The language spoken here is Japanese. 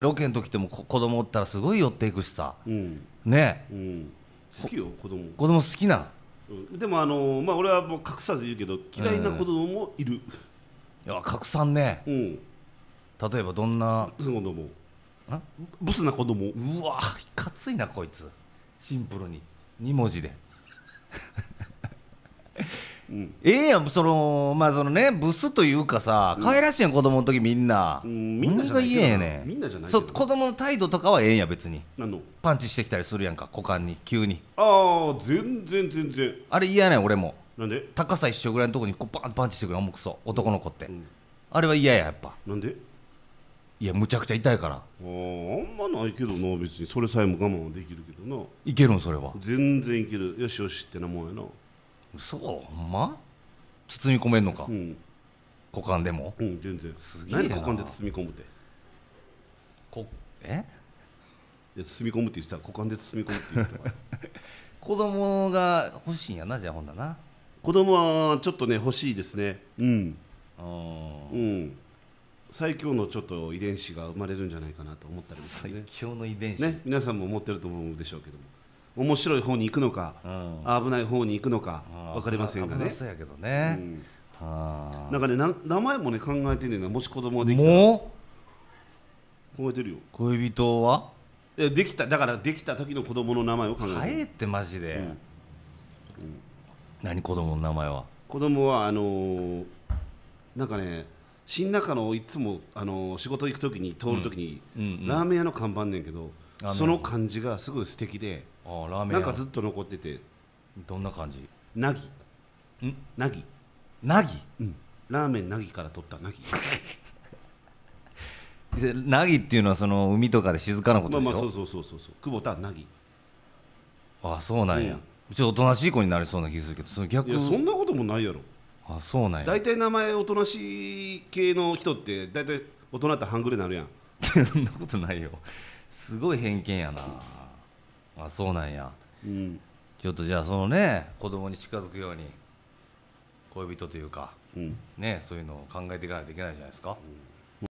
ロケの時っても子供おったらすごい寄っていくしさ、うん、ね、うん、好きよ子供子供好きなんでもあのー、まあ俺はもう隠さず言うけど嫌いな子供もいる、いや隠さんね、うん、例えばどんなブス子供ブスな子供うわいかついなこいつシンプルに2文字でうん、ええやんそのまあそのねブスというかさ可愛らしいやん、子供の時みんな、うん、みんなじゃないけどねみんなじゃないそう子供の態度とかはええんや別にパンチしてきたりするやんか股間に急にああ全然全然あれ嫌やね俺もなんで高さ一緒ぐらいのとこにこうパンパンチしてくる重くそ男の子って、うん、あれは嫌ややっぱなんでいやむちゃくちゃ痛いからああんまないけどな別にそれさえも我慢できるけどないけるんそれは全然いけるよしよしってなもんやなそうほんま包み込めんのか、うん、股間でもうん全然すげえ股間で包み込むってこえいや包み込むって言ってた股間で包み込むって言ってた 子供が欲しいんやなじゃあほんだな子供はちょっとね欲しいですねうんうん最強のちょっと遺伝子が生まれるんじゃないかなと思ったりもすね最強の遺伝子ね皆さんも持ってると思うでしょうけども面白い方に行くのか、うん、危ない方に行くのか分かりませんがね。そやけどね、うん、なんかねな名前もね考えてんねんなもし子供ができたらもうえてるよ恋人はえできただからできた時の子供の名前を考える早えってマジで、うんうん、何子供の名前は子供はあのー、なんかね新中のいつも、あのー、仕事行く時に通る時に、うんうんうん、ラーメン屋の看板ねんけどその感じがすごい素敵で。ああラーメンなんかずっと残っててどんな感じなぎんなぎなぎうんラーメンなぎから取ったなぎなぎっていうのはその海とかで静かなことでしょまあまあそうそうそうそうそう久保田なぎああそうなんや、うんうちおとなしい子になりそうな気するけどその逆いやそんなこともないやろあそうなんや大体名前おとなしい系の人って大体大人って半グレになるやん そんなことないよすごい偏見やなあそうなんや、うん、ちょっとじゃあそのね子供に近づくように恋人というか、うん、ねそういうのを考えていかないといけないじゃないですか、うん